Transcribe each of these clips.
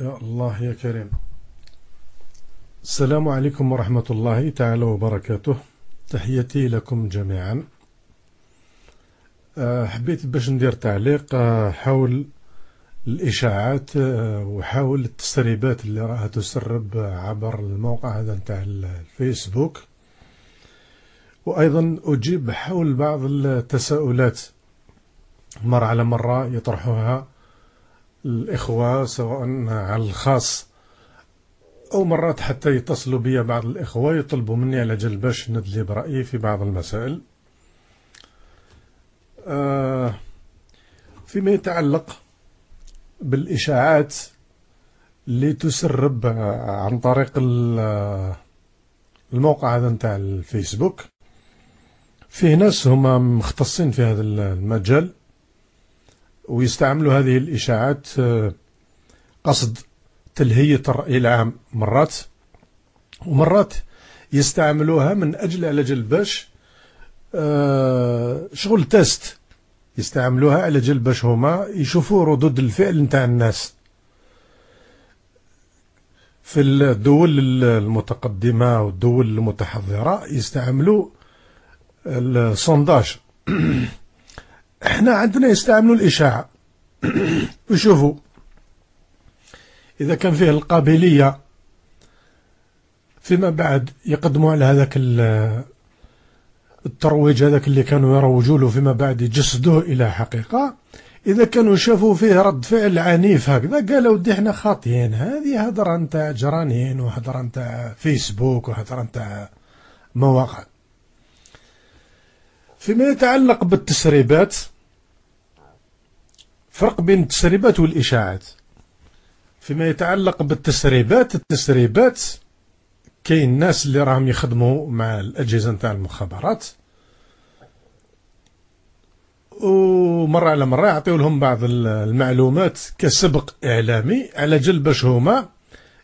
يا الله يا كريم السلام عليكم ورحمة الله تعالى وبركاته تحياتي لكم جميعا آه، حبيت باش ندير تعليق آه، حول الإشاعات آه، وحول التسريبات اللي راها تسرب عبر الموقع هذا نتاع الفيسبوك وأيضا أجيب حول بعض التساؤلات مرة على مرة يطرحوها الإخوة سواء على الخاص أو مرات حتى يتصلوا بي بعض الإخوة يطلبوا مني على جل باش ندلي برأيي في بعض المسائل آه، فيما يتعلق بالإشاعات اللي تسرب عن طريق الموقع هذا نتاع الفيسبوك فيه ناس هما مختصين في هذا المجال ويستعملوا هذه الإشاعات آه، قصد تلهية الرأي العام مرات ومرات يستعملوها من أجل على جل باش آه، شغل تيست يستعملوها على جل باش هما يشوفوا ردود الفعل نتاع الناس في الدول المتقدمة والدول المتحضرة يستعملوا الصنداج احنا عندنا يستعملوا الإشاعة وشوفوا إذا كان فيه القابلية فيما بعد يقدموا على هذاك الترويج هذاك اللي كانوا يروجوا له فيما بعد يجسدوه إلى حقيقة إذا كانوا شافوا فيه رد فعل عنيف هكذا قالوا دي احنا خاطيين هذه هضرة نتاع جرانين وهضرة نتاع فيسبوك وهضرة نتاع مواقع فيما يتعلق بالتسريبات فرق بين التسريبات والإشاعات فيما يتعلق بالتسريبات التسريبات كاين الناس اللي راهم يخدموا مع الأجهزة نتاع المخابرات ومرة على مرة يعطيو لهم بعض المعلومات كسبق إعلامي على جل باش هما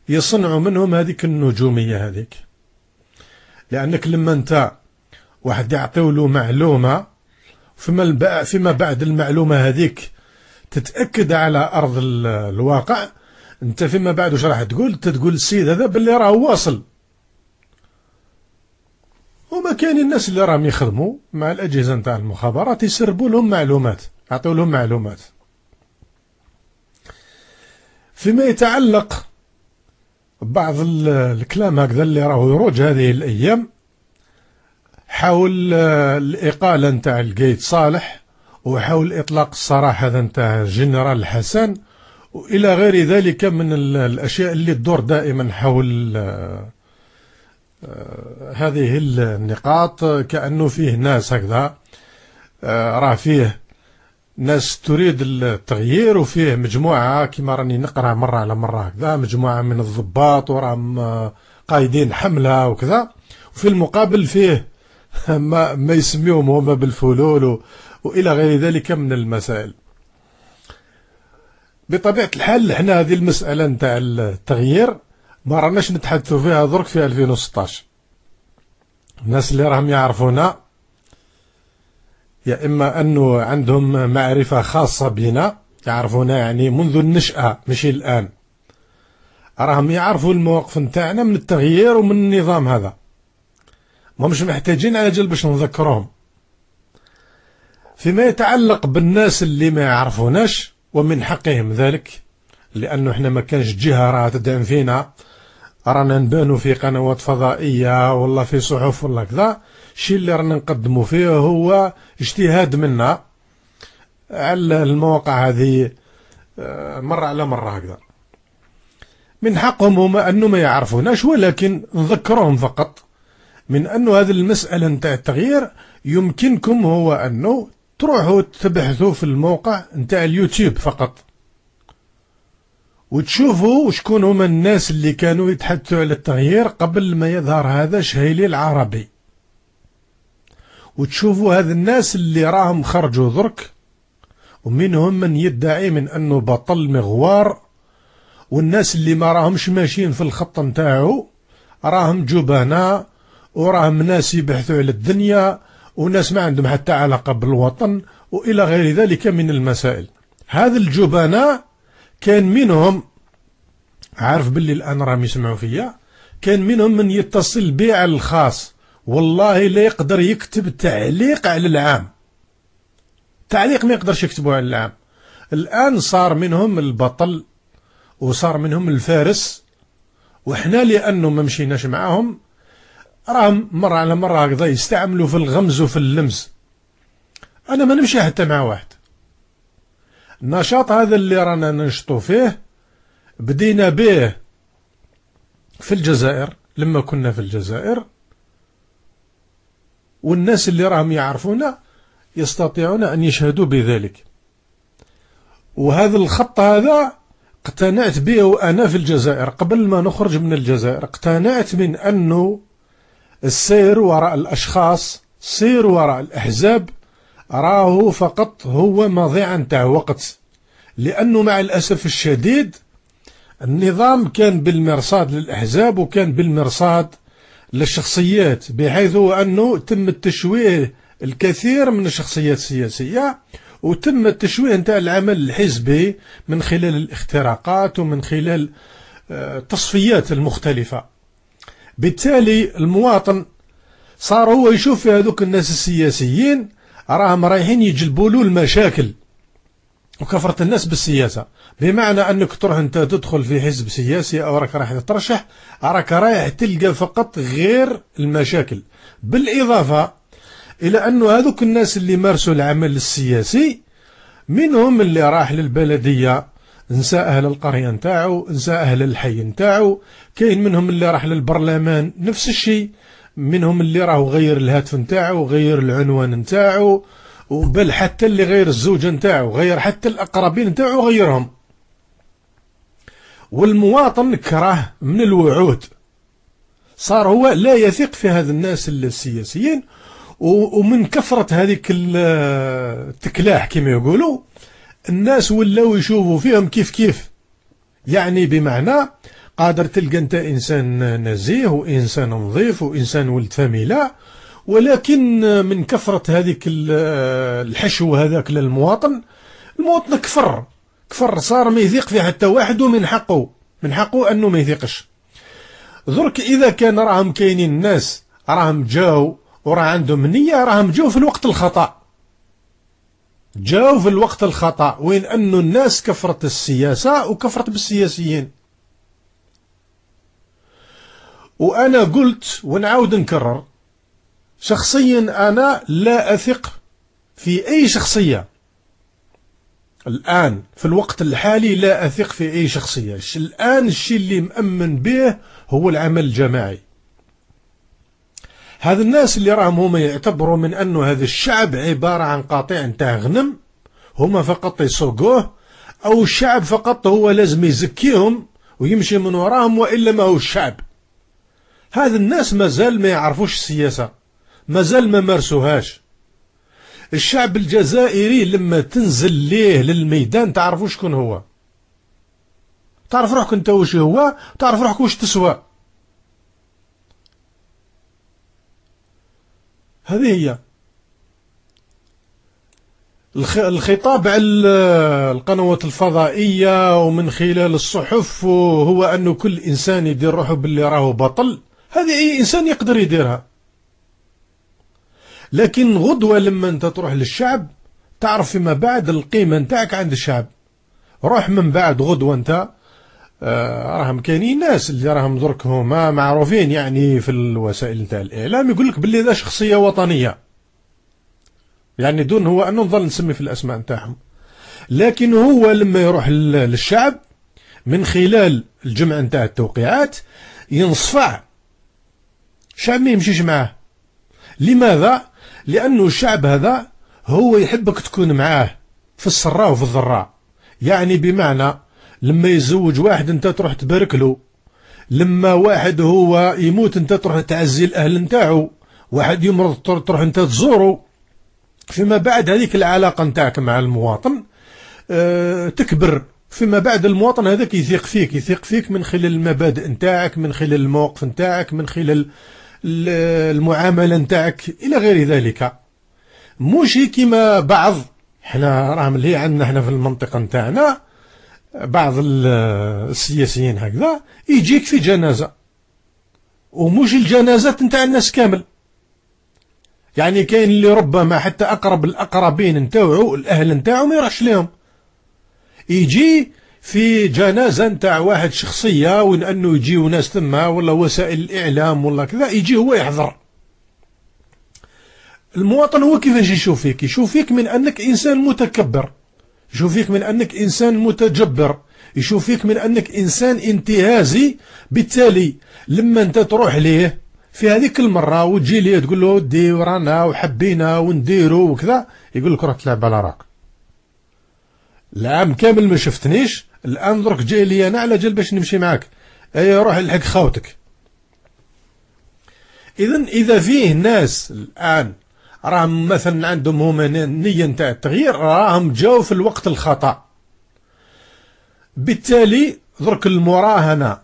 يصنعوا منهم هذيك النجومية هذيك لأنك لما أنت واحد يعطيو له معلومه فيما فيما بعد المعلومه هذيك تتاكد على ارض الواقع انت فيما بعد واش راح تقول انت تقول السيد هذا باللي راه واصل هما كان الناس اللي راهم يخدموا مع الاجهزه نتاع المخابرات يسربوا لهم معلومات يعطيو لهم معلومات فيما يتعلق بعض الكلام هكذا اللي راهو يروج هذه الايام حول آه، الإقالة نتاع القيد صالح وحول إطلاق الصراحة نتاع الجنرال حسن وإلى غير ذلك من الأشياء اللي تدور دائما حول آه، آه، هذه النقاط كأنه فيه ناس هكذا راه فيه ناس تريد التغيير وفيه مجموعة كما راني نقرأ مرة على مرة هكذا مجموعة من الضباط وراهم قايدين حملة وكذا وفي المقابل فيه ما, ما يسميهم هما بالفلول وإلى غير ذلك من المسائل بطبيعة الحال حنا هذه المسألة نتاع التغيير ما راناش نتحدثوا فيها درك في 2016 الناس اللي راهم يعرفونا يا إما أنه عندهم معرفة خاصة بنا يعرفونا يعني منذ النشأة مش الآن راهم يعرفوا المواقف نتاعنا من التغيير ومن النظام هذا ما مش محتاجين على جل باش نذكرهم فيما يتعلق بالناس اللي ما يعرفوناش ومن حقهم ذلك لأنه احنا ما كانش جهة راه تدعم فينا رانا نبانو في قنوات فضائية والله في صحف والله كذا الشيء اللي رانا نقدمو فيه هو اجتهاد منا على المواقع هذه آه، مرة على مرة هكذا من حقهم هما أنه ما يعرفوناش ولكن نذكرهم فقط من أن هذه المسألة نتاع التغيير يمكنكم هو أنه تروحوا تبحثوا في الموقع نتاع اليوتيوب فقط وتشوفوا شكون هما الناس اللي كانوا يتحدثوا على التغيير قبل ما يظهر هذا شهيلي العربي وتشوفوا هذا الناس اللي راهم خرجوا ذرك ومنهم من يدعي من أنه بطل مغوار والناس اللي ما راهمش ماشيين في الخط نتاعو راهم جبناء وراهم ناس يبحثوا على الدنيا وناس ما عندهم حتى علاقة بالوطن وإلى غير ذلك من المسائل هذا الجبناء كان منهم عارف باللي الآن راهم يسمعوا فيا كان منهم من يتصل بي على الخاص والله لا يقدر يكتب تعليق على العام تعليق ما يقدرش يكتبه على العام الآن صار منهم البطل وصار منهم الفارس وحنا لأنه ما مشيناش معاهم راهم مرة على مرة هكذا يستعملوا في الغمز وفي اللمز أنا ما نمشي حتى مع واحد النشاط هذا اللي رانا ننشطو فيه بدينا به في الجزائر لما كنا في الجزائر والناس اللي راهم يعرفونا يستطيعون أن يشهدوا بذلك وهذا الخط هذا اقتنعت به وأنا في الجزائر قبل ما نخرج من الجزائر اقتنعت من أنه السير وراء الأشخاص سير وراء الأحزاب راه فقط هو مضيعا تاع وقت لأنه مع الأسف الشديد النظام كان بالمرصاد للأحزاب وكان بالمرصاد للشخصيات بحيث أنه تم التشويه الكثير من الشخصيات السياسية وتم التشويه نتاع العمل الحزبي من خلال الاختراقات ومن خلال التصفيات آه، المختلفة بالتالي المواطن صار هو يشوف في هذوك الناس السياسيين راهم رايحين يجلبوا له المشاكل وكفرة الناس بالسياسة بمعنى أنك تروح أنت تدخل في حزب سياسي أو راك رايح تترشح راك رايح تلقى فقط غير المشاكل بالإضافة إلى أنه هذوك الناس اللي مارسوا العمل السياسي منهم اللي راح للبلدية نسى أهل القرية نتاعو نسى أهل الحي نتاعو كاين منهم اللي راح للبرلمان نفس الشيء منهم اللي راهو غير الهاتف نتاعو غير العنوان نتاعو وبل حتى اللي غير الزوجة نتاعو غير حتى الأقربين نتاعو غيرهم والمواطن كره من الوعود صار هو لا يثق في هذا الناس السياسيين ومن كثرة هذيك التكلاح كما يقولوا الناس ولاو يشوفوا فيهم كيف كيف يعني بمعنى قادر تلقى انت انسان نزيه وانسان نظيف وانسان ولد فاميلا ولكن من كثرة هذيك الحشو هذاك للمواطن المواطن كفر كفر صار ما يثيق في حتى واحد ومن حقه من حقه انه ما يثيقش درك اذا كان راهم كاينين الناس راهم جاو وراه عندهم نية راهم جاو في الوقت الخطأ جاو في الوقت الخطأ وين انه الناس كفرت السياسة وكفرت بالسياسيين وأنا قلت ونعاود نكرر شخصيا أنا لا أثق في أي شخصية الآن في الوقت الحالي لا أثق في أي شخصية الآن الشيء اللي مأمن به هو العمل الجماعي هذا الناس اللي راهم هما يعتبروا من أنه هذا الشعب عبارة عن قاطع نتاع غنم هما فقط يسوقوه أو الشعب فقط هو لازم يزكيهم ويمشي من وراهم وإلا ما هو الشعب هذا الناس مازال ما يعرفوش السياسة مازال ما مارسوهاش الشعب الجزائري لما تنزل ليه للميدان تعرفوا شكون هو تعرف روحك انت واش هو تعرف روحك واش تسوى هذه هي الخطاب على القنوات الفضائية ومن خلال الصحف هو أنه كل إنسان يدير روحه باللي راهو بطل هذه أي إنسان يقدر يديرها لكن غدوة لما أنت تروح للشعب تعرف فيما بعد القيمة نتاعك عند الشعب روح من بعد غدوة أنت آه، راهم كاينين ناس اللي راهم درك هما معروفين يعني في الوسائل نتاع الاعلام يقول لك باللي هذا شخصيه وطنيه يعني دون هو انه نظل نسمي في الاسماء نتاعهم لكن هو لما يروح للشعب من خلال الجمع نتاع التوقيعات ينصفع الشعب ما يمشيش معاه لماذا لانه الشعب هذا هو يحبك تكون معاه في السراء وفي الضراء يعني بمعنى لما يزوج واحد انت تروح تبارك له لما واحد هو يموت انت تروح تعزي الاهل نتاعو واحد يمرض تروح انت تزوره فيما بعد هذيك العلاقه نتاعك مع المواطن اه تكبر فيما بعد المواطن هذاك يثيق فيك يثيق فيك من خلال المبادئ نتاعك من خلال الموقف نتاعك من خلال المعامله نتاعك الى غير ذلك مش كيما بعض حنا راه ملي عندنا حنا في المنطقه نتاعنا بعض السياسيين هكذا يجيك في جنازة ومش الجنازات نتاع الناس كامل يعني كاين اللي ربما حتى أقرب الأقربين نتاعو الأهل نتاعو ما يروحش لهم يجي في جنازة نتاع واحد شخصية وين أنه يجيو ناس تما ولا وسائل الإعلام ولا كذا يجي هو يحضر المواطن هو كيفاش يشوف فيك يشوف فيك من أنك إنسان متكبر يشوف فيك من أنك إنسان متجبر يشوف فيك من أنك إنسان انتهازي بالتالي لما أنت تروح ليه في هذيك المرة وتجي ليه تقول له ودي ورانا وحبينا ونديرو وكذا يقول لك راه تلعب على راك العام كامل ما شفتنيش الآن درك جاي لي أنا على جال باش نمشي معاك أي روح الحق خاوتك إذا إذا فيه ناس الآن راهم مثلا عندهم هما نية نتاع التغيير راهم جاو في الوقت الخطأ بالتالي درك المراهنة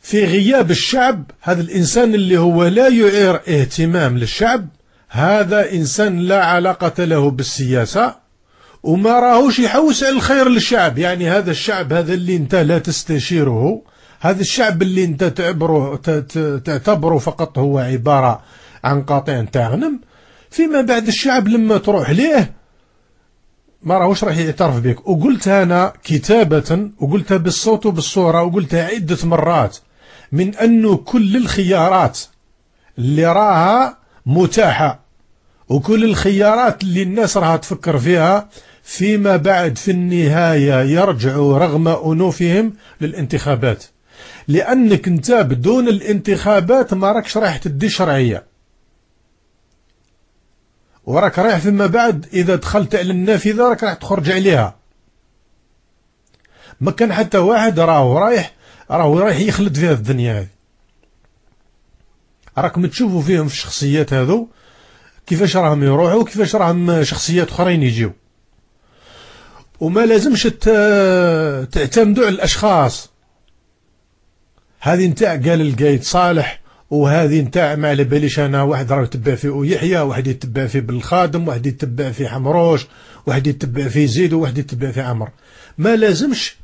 في غياب الشعب هذا الإنسان اللي هو لا يعير اهتمام للشعب هذا إنسان لا علاقة له بالسياسة وما راهوش يحوس على الخير للشعب يعني هذا الشعب هذا اللي انت لا تستشيره هذا الشعب اللي انت تعبره تعتبره فقط هو عبارة عن قاطع تاع غنم فيما بعد الشعب لما تروح ليه ما راهوش راح يعترف بك وقلت انا كتابة وقلتها بالصوت وبالصورة وقلتها عدة مرات من انه كل الخيارات اللي راها متاحة وكل الخيارات اللي الناس راها تفكر فيها فيما بعد في النهاية يرجعوا رغم أنوفهم للانتخابات لأنك أنت بدون الانتخابات ما راكش رايح تدي شرعية وراك رايح فيما بعد إذا دخلت على النافذة راك رايح تخرج عليها ما كان حتى واحد راهو رايح راهو رايح يخلد في هذه الدنيا هذه راكم تشوفوا فيهم في الشخصيات هذو كيفاش راهم يروحوا وكيفاش راهم شخصيات اخرين يجيو وما لازمش تعتمدوا على الاشخاص هذه نتاع قال القايد صالح وهذه نتاع ما على باليش انا واحد راه يتبع فيه يحيى واحد يتبع فيه بالخادم واحد يتبع فيه حمروش واحد يتبع فيه زيد وواحد يتبع فيه عمر ما لازمش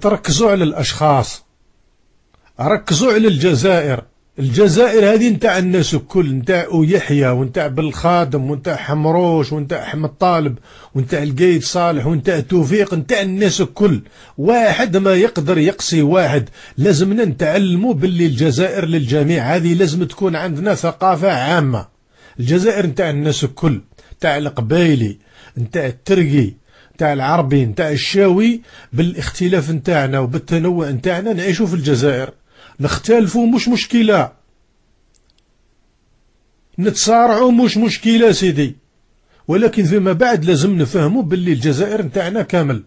تركزوا على الاشخاص ركزوا على الجزائر الجزائر هذه نتاع الناس الكل نتاع او يحيى ونتاع بالخادم ونتاع حمروش ونتاع احمد طالب ونتاع القايد صالح ونتاع توفيق نتاع الناس الكل واحد ما يقدر يقصي واحد لازمنا نتعلموا باللي الجزائر للجميع هذه لازم تكون عندنا ثقافه عامه الجزائر نتاع الناس الكل نتاع القبايلي نتاع الترقي نتاع العربي نتاع الشاوي بالاختلاف نتاعنا وبالتنوع نتاعنا نعيشوا في الجزائر نختلفوا مش مشكلة نتصارعوا مش مشكلة سيدي ولكن فيما بعد لازم نفهموا باللي الجزائر نتاعنا كامل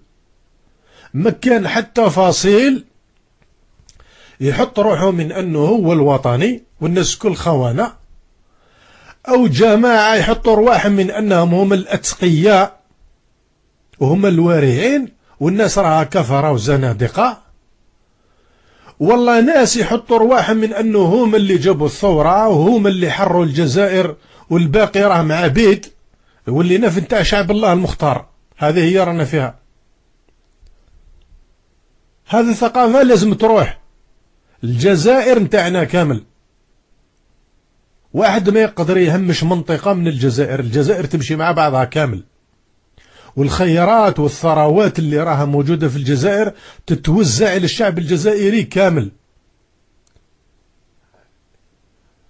ما كان حتى فصيل يحط روحه من أنه هو الوطني والناس كل خوانة أو جماعة يحطوا رواحهم من أنهم هم الأتقياء وهم الوارعين والناس راها كفرة وزنادقة والله ناس يحطوا رواحهم من انه هما اللي جابوا الثوره وهما اللي حروا الجزائر والباقي راه مع بيد ولينا في نتاع شعب الله المختار هذه هي رانا فيها هذه الثقافه لازم تروح الجزائر نتاعنا كامل واحد ما يقدر يهمش منطقه من الجزائر الجزائر تمشي مع بعضها كامل والخيرات والثروات اللي راها موجودة في الجزائر تتوزع للشعب الشعب الجزائري كامل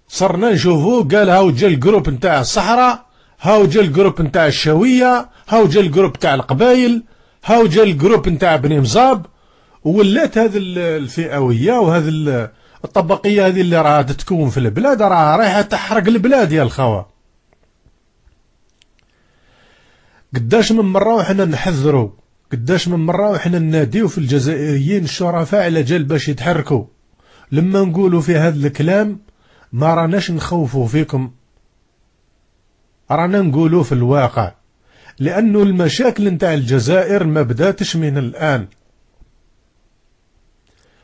صرنا نشوفو قال هاو جا الجروب نتاع الصحراء هاو جا الجروب نتاع الشويه هاو جا الجروب نتاع القبايل هاو جا الجروب نتاع بني مزاب ولات هذه الفئوية وهذه الطبقية هذه اللي راها تتكون في البلاد راها رايحة تحرق البلاد يا الخوه قداش من مرة وحنا نحذروا قداش من مرة وحنا نناديو في الجزائريين الشرفاء على جال باش يتحركوا لما نقولوا في هذا الكلام ما راناش نخوفوا فيكم رانا نقولوا في الواقع لأنه المشاكل نتاع الجزائر ما بداتش من الآن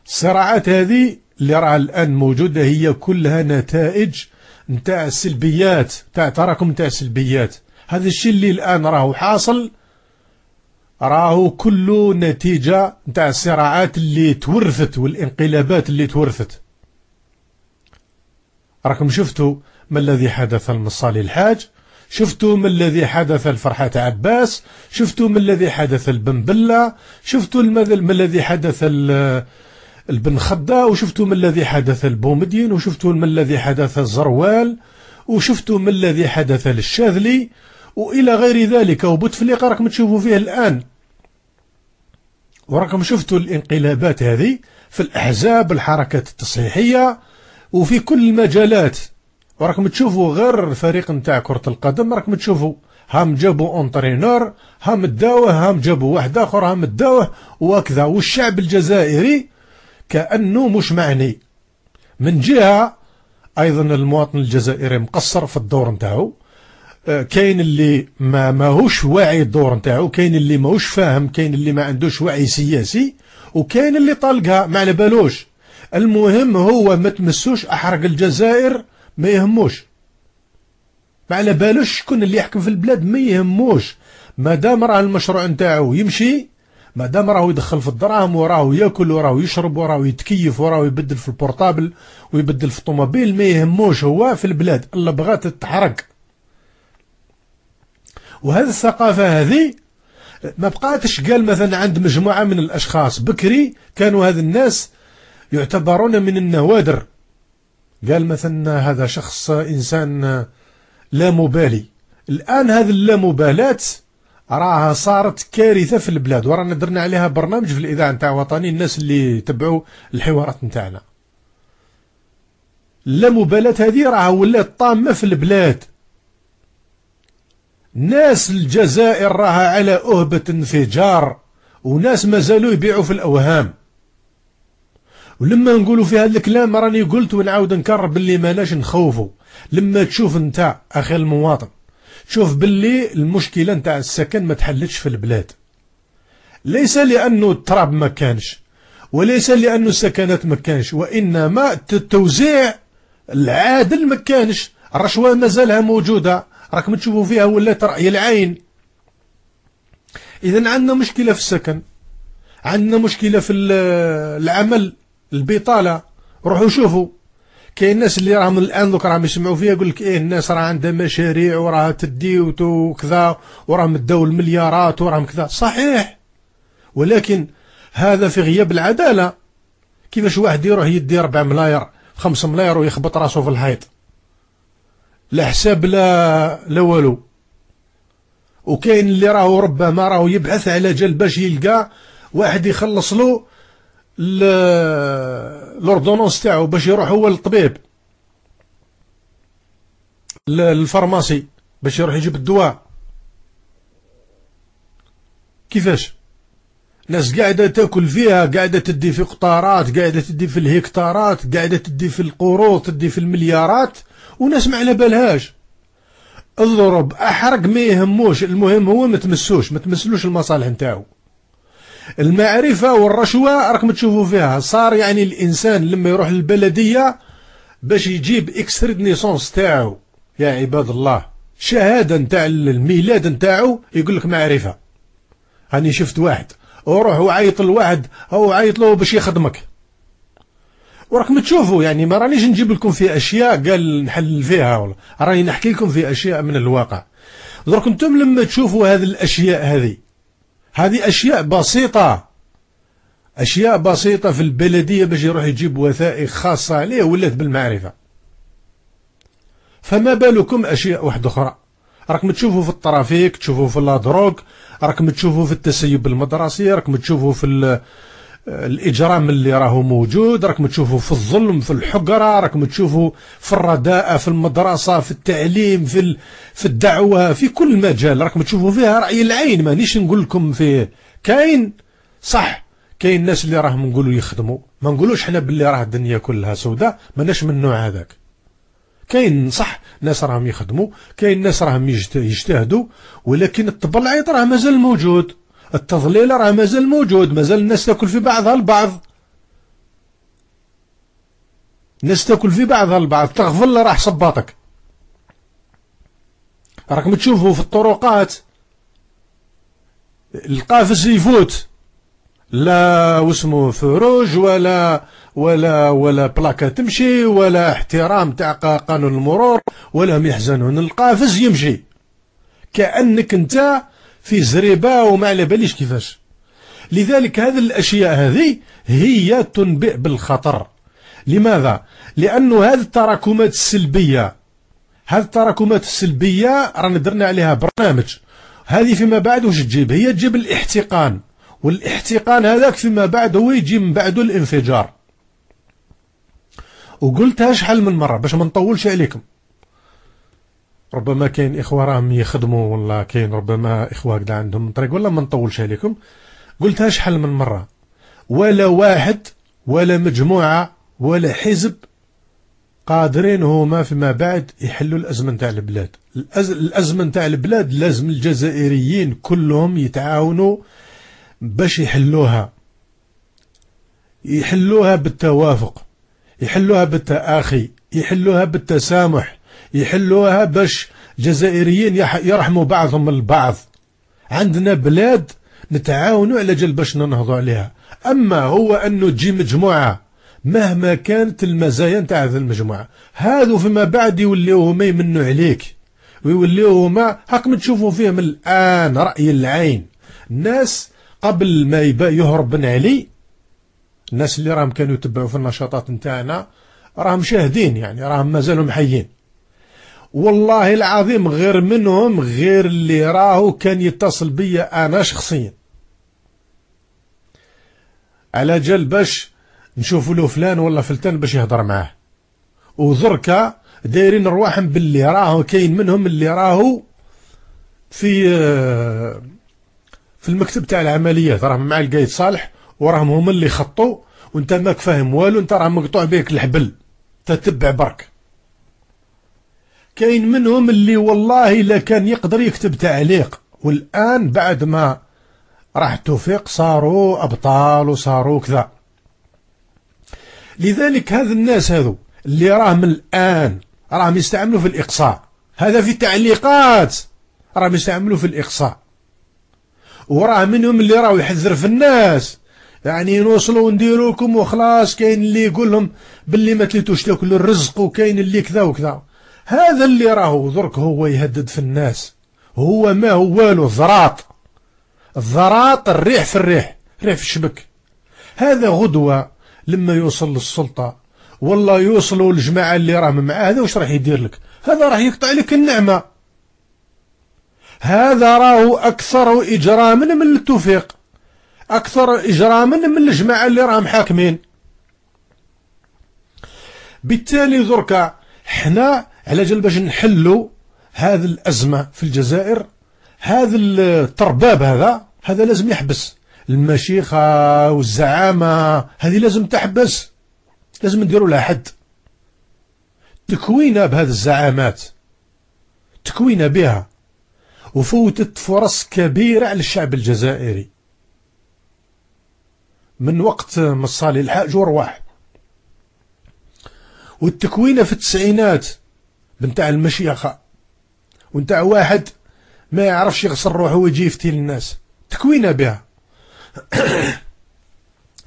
الصراعات هذه اللي راه الآن موجودة هي كلها نتائج نتاع السلبيات نتاع تراكم نتاع السلبيات هذا الشيء اللي الآن راهو حاصل راهو كله نتيجة نتاع الصراعات اللي تورثت والانقلابات اللي تورثت راكم شفتوا ما الذي حدث لمصالي الحاج شفتوا ما الذي حدث الفرحات عباس شفتوا ما الذي حدث بلة شفتوا ما الذي حدث البن خدا وشفتوا ما الذي حدث لبومدين وشفتوا ما الذي حدث الزروال وشفتوا ما الذي حدث للشاذلي والى غير ذلك وبوتفليقه راكم تشوفوا فيه الان وراكم شفتوا الانقلابات هذه في الاحزاب الحركات التصحيحيه وفي كل المجالات وراكم تشوفوا غير الفريق نتاع كره القدم راكم تشوفوا هم جابوا اونترينور هم داوه هم جابوا واحد اخر هم داوه وكذا والشعب الجزائري كانه مش معني من جهه ايضا المواطن الجزائري مقصر في الدور نتاعو آه، كاين اللي ما ماهوش واعي الدور نتاعو كاين اللي ماهوش فاهم كاين اللي ما عندوش وعي سياسي وكاين اللي طلقها ما على بالوش المهم هو ما تمسوش احرق الجزائر ما يهموش ما على بالوش شكون اللي يحكم في البلاد ما يهموش ما دام راه المشروع نتاعو يمشي ما دام راهو يدخل في الدراهم وراهو ياكل وراهو يشرب وراهو يتكيف وراهو يبدل في البورتابل ويبدل في الطوموبيل ما يهموش هو في البلاد الا بغات تتحرق وهذه الثقافة هذه ما بقاتش قال مثلا عند مجموعة من الأشخاص بكري كانوا هذا الناس يعتبرون من النوادر قال مثلا هذا شخص إنسان لا مبالي الآن هذه اللامبالاة راها صارت كارثة في البلاد ورانا درنا عليها برنامج في الإذاعة نتاع وطني الناس اللي تبعوا الحوارات نتاعنا اللامبالاة هذه راها ولات طامة في البلاد ناس الجزائر راها على أهبة انفجار وناس مازالوا يبيعوا في الأوهام ولما نقولوا في هذا الكلام راني قلت ونعاود نكرر باللي ماناش نخوفوا لما تشوف انت أخي المواطن تشوف باللي المشكلة نتاع السكن ما تحلتش في البلاد ليس لأنه التراب ما كانش وليس لأنه السكنات ما كانش وإنما التوزيع العادل ما كانش الرشوة مازالها موجودة راكم تشوفوا فيها ولات رأي العين إذا عندنا مشكلة في السكن عندنا مشكلة في العمل البطالة روحوا شوفوا كاين الناس اللي راهم الان دوك راهم يسمعوا فيها يقول لك ايه الناس راه عندها مشاريع وراها تديوت وكذا وراهم داو المليارات وراهم كذا صحيح ولكن هذا في غياب العداله كيفاش واحد يروح يدي 4 ملاير 5 ملاير ويخبط راسه في الحيط لا حساب لا لا والو وكاين اللي راهو ربما راهو يبحث على جال باش يلقى واحد يخلص له لوردونونس تاعو باش يروح هو للطبيب للفارماسي باش يروح يجيب الدواء كيفاش ناس قاعدة تاكل فيها قاعدة تدي في قطارات قاعدة تدي في الهكتارات قاعدة تدي في القروض تدي في المليارات وناس ما على بالهاش اضرب احرق ما يهموش المهم هو ما تمسوش ما تمسلوش المصالح نتاعو المعرفة والرشوة راكم تشوفوا فيها صار يعني الانسان لما يروح للبلدية باش يجيب اكسر نيسونس تاعو يا عباد الله شهادة نتاع الميلاد نتاعو يقول لك معرفة هاني شفت واحد وروح وعيط لواحد او عيط له باش يخدمك وراكم تشوفوا يعني ما رانيش نجيب لكم في اشياء قال نحلل فيها ولا راني نحكي لكم في اشياء من الواقع درك انتم لما تشوفوا هذه الاشياء هذه هذه اشياء بسيطه اشياء بسيطه في البلديه باش يروح يجيب وثائق خاصه عليه ولات بالمعرفه فما بالكم اشياء واحده اخرى راكم تشوفوا في الترافيك تشوفوا في لادروك راكم تشوفوا في التسيب المدرسي راكم تشوفوا في الاجرام اللي راهو موجود راكم تشوفوا في الظلم في الحقره راكم تشوفوا في الرداءه في المدرسه في التعليم في في الدعوه في كل مجال راكم تشوفوا فيها راي العين مانيش نقول لكم فيه كاين صح كاين الناس اللي راهم نقولوا يخدموا ما نقولوش حنا باللي راه الدنيا كلها سوداء ماناش من النوع هذاك كاين صح ناس راهم يخدموا كاين ناس راهم يجتهدوا ولكن التبلعيط راه مازال موجود التضليل راه مازال موجود مازال الناس تاكل في بعضها البعض الناس تاكل في بعضها البعض تغفل راح صباطك راكم تشوفوا في الطرقات القافز يفوت لا واسمه فروج ولا ولا ولا بلاكة تمشي ولا احترام تاع قانون المرور ولا محزن القافز يمشي كأنك انت في زريبة وما على باليش كيفاش لذلك هذه الأشياء هذه هي تنبئ بالخطر لماذا؟ لأنه هذه التراكمات السلبية هذه التراكمات السلبية رانا درنا عليها برنامج هذه فيما بعد وش تجيب؟ هي تجيب الاحتقان والاحتقان هذاك فيما بعد هو يجي من بعده الانفجار وقلتها شحال من مره باش ما نطولش عليكم ربما كاين اخوه راهم يخدموا ولا كاين ربما اخوه كدا عندهم طريق ولا ما نطولش عليكم قلتها شحال من مره ولا واحد ولا مجموعه ولا حزب قادرين هما فيما بعد يحلوا الازمه نتاع البلاد الازمه نتاع البلاد لازم الجزائريين كلهم يتعاونوا باش يحلوها يحلوها بالتوافق يحلوها بالتآخي يحلوها بالتسامح يحلوها باش جزائريين يرحموا بعضهم البعض عندنا بلاد نتعاونوا على جل باش ننهضوا عليها أما هو أنه تجي مجموعة مهما كانت المزايا نتاع هذه المجموعة هذو فيما بعد يوليو هما يمنوا عليك ويوليو هما هاكم تشوفوا فيهم الآن رأي العين ناس قبل ما يبا يهرب بن علي الناس اللي راهم كانوا يتبعوا في النشاطات نتاعنا راهم شاهدين يعني راهم مازالوا محيين والله العظيم غير منهم غير اللي راهو كان يتصل بيا انا شخصيا على جال باش نشوفوا له فلان ولا فلتان باش يهضر معاه وذركا دايرين رواحهم باللي راهو كاين منهم اللي راهو في آه في المكتب تاع العمليات راهم مع القايد صالح وراهم هما اللي خطوا وانت ماك فاهم والو انت راه مقطوع بيك الحبل تتبع برك كاين منهم اللي والله لا كان يقدر يكتب تعليق والان بعد ما راح توفيق صاروا ابطال وصاروا كذا لذلك هذا الناس هذو اللي راهم الان راهم يستعملوا في الاقصاء هذا في التعليقات راهم يستعملوا في الاقصاء وراه منهم اللي راه يحذر في الناس يعني نوصلوا ونديروكم لكم وخلاص كاين اللي يقول لهم باللي ما تليتوش تاكلوا الرزق وكاين اللي كذا وكذا هذا اللي راهو درك هو يهدد في الناس هو ما هو والو ذراط الضراط الريح في الريح ريح في الشبك هذا غدوة لما يوصل للسلطة والله يوصلوا الجماعة اللي راهم معاه هذا واش راح يدير لك هذا راح يقطع لك النعمة هذا راهو أكثر إجراما من التوفيق أكثر إجراما من الجماعة اللي راهم حاكمين بالتالي ذركا حنا على جال باش نحلوا هذه الأزمة في الجزائر هذا الترباب هذا هذا لازم يحبس المشيخة والزعامة هذه لازم تحبس لازم نديروا لها حد تكوينا بهذه الزعامات تكوينا بها وفوتت فرص كبيرة على الشعب الجزائري من وقت مصالي الحاج ورواح والتكوينة في التسعينات بنتاع المشيخة ونتاع واحد ما يعرفش يغسل روحه ويجي يفتي للناس تكوينة بها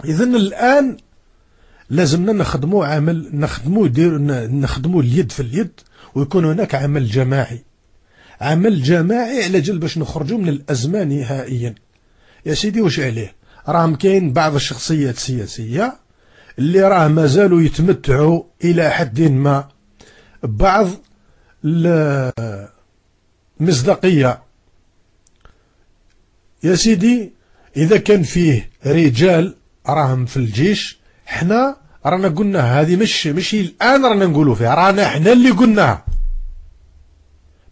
إذا الآن لازمنا نخدمو عمل نخدمو دير نخدمو اليد في اليد ويكون هناك عمل جماعي عمل جماعي على جل باش نخرجوا من الأزمة نهائيا يا سيدي واش عليه راهم كاين بعض الشخصيات السياسية اللي راه مازالوا يتمتعوا إلى حد ما بعض المصداقية يا سيدي إذا كان فيه رجال راهم في الجيش حنا رانا قلنا هذه مش ماشي الآن رانا نقولوا فيها رانا حنا اللي قلناها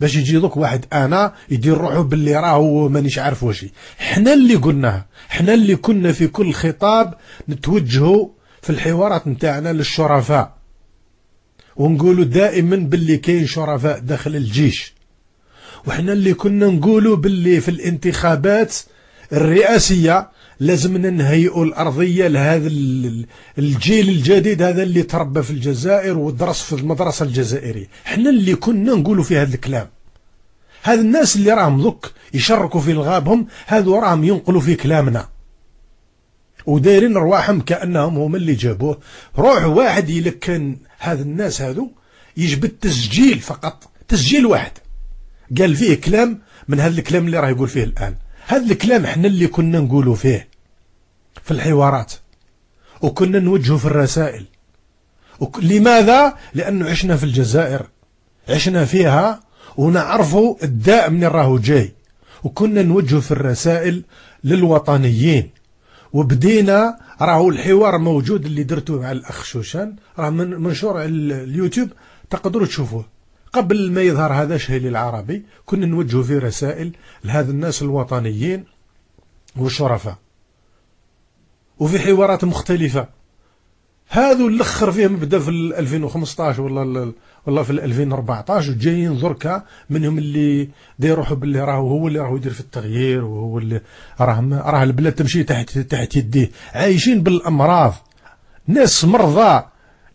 باش يجي دوك واحد انا يدير روحه باللي راهو مانيش عارف واش حنا اللي قلناها حنا اللي كنا في كل خطاب نتوجهوا في الحوارات نتاعنا للشرفاء ونقولوا دائما باللي كاين شرفاء داخل الجيش وحنا اللي كنا نقولوا باللي في الانتخابات الرئاسيه لازمنا نهيئوا الأرضية لهذا الجيل الجديد هذا اللي تربى في الجزائر ودرس في المدرسة الجزائرية حنا اللي كنا نقولوا في هذا الكلام هذا الناس اللي راهم ذك يشركوا في الغابهم هذو راهم ينقلوا في كلامنا ودايرين رواحهم كأنهم هما اللي جابوه روح واحد يلكن هذا الناس هذو يجبد تسجيل فقط تسجيل واحد قال فيه كلام من هذا الكلام اللي راه يقول فيه الآن هذا الكلام حنا اللي كنا نقولوا فيه في الحوارات وكنا نوجهه في الرسائل لماذا؟ لأنه عشنا في الجزائر عشنا فيها ونعرفوا الداء من راهو جاي وكنا نوجهوا في الرسائل للوطنيين وبدينا راهو الحوار موجود اللي درتوه مع الاخ شوشان راه منشور على اليوتيوب تقدروا تشوفوه قبل ما يظهر هذا الشهيل العربي كنا نوجه فيه رسائل لهذا الناس الوطنيين والشرفاء وفي حوارات مختلفة هذو الاخر فيهم بدا في 2015 ولا ولا في 2014 وجايين دركا منهم اللي دا يروحوا باللي راه هو اللي راه يدير في التغيير وهو اللي راه راه البلاد تمشي تحت تحت يديه عايشين بالامراض ناس مرضى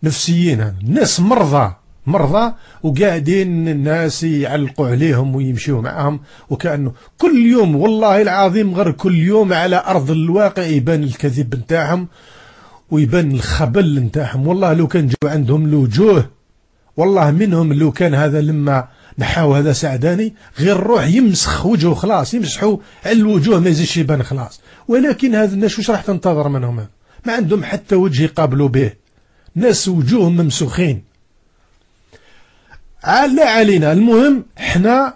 نفسيين ناس مرضى مرضى وقاعدين الناس يعلقوا عليهم ويمشيوا معهم وكأنه كل يوم والله العظيم غير كل يوم على أرض الواقع يبان الكذب نتاعهم ويبان الخبل نتاعهم والله لو كان جو عندهم الوجوه والله منهم لو كان هذا لما نحاو هذا سعداني غير روح يمسخ وجهه خلاص يمسحوا على الوجوه ما يزيدش يبان خلاص ولكن هذا الناس واش راح تنتظر منهم ما عندهم حتى وجه يقابلوا به ناس وجوههم ممسوخين آه، لا علينا المهم حنا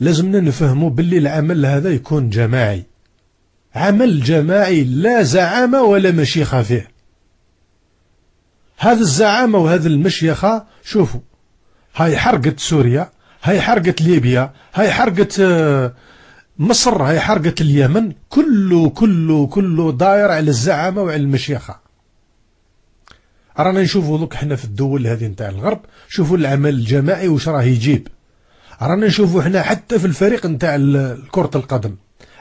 لازمنا نفهموا باللي العمل هذا يكون جماعي عمل جماعي لا زعامة ولا مشيخة فيه هذا الزعامة وهذا المشيخة شوفوا هاي حرقة سوريا هاي حرقة ليبيا هاي حرقة آه، مصر هاي حرقة اليمن كله كله كله داير على الزعامة وعلى المشيخة رانا نشوفوا دوك حنا في الدول هذه نتاع الغرب شوفوا العمل الجماعي واش راه يجيب رانا نشوفوا حنا حتى في الفريق نتاع كرة القدم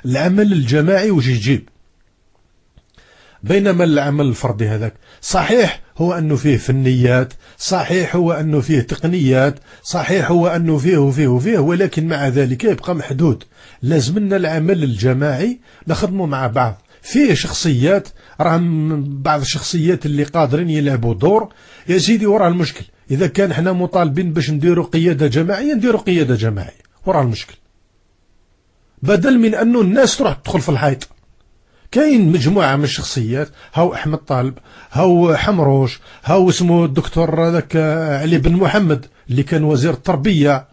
العمل الجماعي واش يجيب بينما العمل الفردي هذاك صحيح هو أنه فيه فنيات صحيح هو أنه فيه تقنيات صحيح هو أنه فيه وفيه وفيه ولكن مع ذلك يبقى محدود لازمنا العمل الجماعي نخدمه مع بعض فيه شخصيات راه بعض الشخصيات اللي قادرين يلعبوا دور يا سيدي وراه المشكل اذا كان حنا مطالبين باش نديروا قياده جماعيه نديروا قياده جماعيه وراه المشكل بدل من انه الناس تروح تدخل في الحيط كاين مجموعه من الشخصيات هاو احمد طالب هاو حمروش هاو اسمه الدكتور هذاك علي بن محمد اللي كان وزير التربيه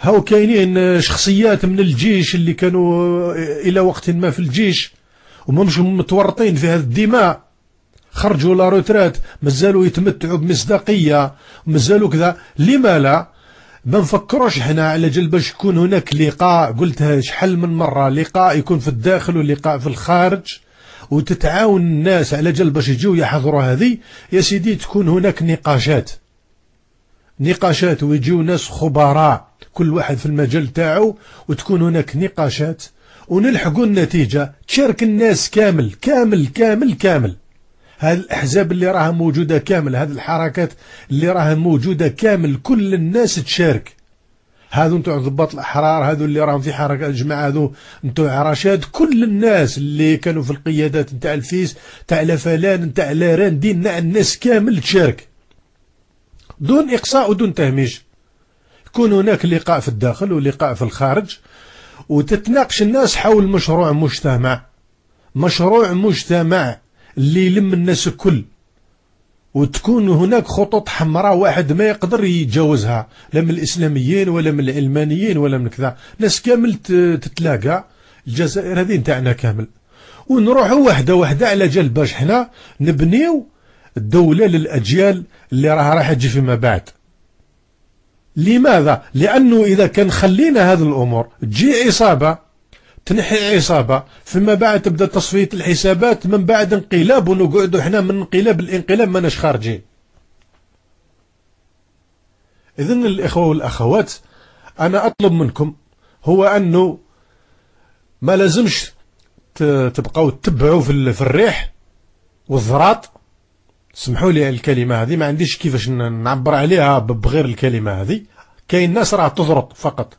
هاو كاينين شخصيات من الجيش اللي كانوا الى وقت ما في الجيش ومهمش متورطين في هذا الدماء خرجوا لا روترات مازالوا يتمتعوا بمصداقيه مازالوا كذا لما لا ما نفكروش حنا على جل باش يكون هناك لقاء قلتها شحال من مره لقاء يكون في الداخل ولقاء في الخارج وتتعاون الناس على جل باش يجيو يحضروا هذه يا سيدي تكون هناك نقاشات نقاشات ويجيو ناس خبراء كل واحد في المجال تاعو وتكون هناك نقاشات ونلحقوا النتيجة تشارك الناس كامل كامل كامل كامل هذه الأحزاب اللي راها موجودة كامل هذه الحركات اللي راها موجودة كامل كل الناس تشارك هذو نتوع ضباط الأحرار هذو اللي راهم في حركة الجماعة هذو نتوع رشاد كل الناس اللي كانوا في القيادات نتاع الفيس نتاع فلان نتاع لاران ديننا الناس كامل تشارك دون إقصاء ودون تهميش يكون هناك لقاء في الداخل ولقاء في الخارج وتتناقش الناس حول مشروع مجتمع مشروع مجتمع اللي يلم الناس الكل وتكون هناك خطوط حمراء واحد ما يقدر يتجاوزها لا من الاسلاميين ولا من العلمانيين ولا من كذا ناس كامل تتلاقى الجزائر هذه نتاعنا كامل ونروحوا وحده وحده على جال باش حنا نبنيو الدولة للأجيال اللي راها راح تجي فيما بعد لماذا؟ لأنه إذا كان خلينا هذه الأمور تجي عصابة تنحي عصابة فيما بعد تبدأ تصفية الحسابات من بعد انقلاب ونقعدوا احنا من انقلاب الانقلاب ماناش خارجين إذا الإخوة والأخوات أنا أطلب منكم هو أنه ما لازمش تبقاو تتبعوا في الريح والذراط سمحوا لي الكلمة هذه ما عنديش كيفاش نعبر عليها بغير الكلمة هذه كاين ناس راه تضرط فقط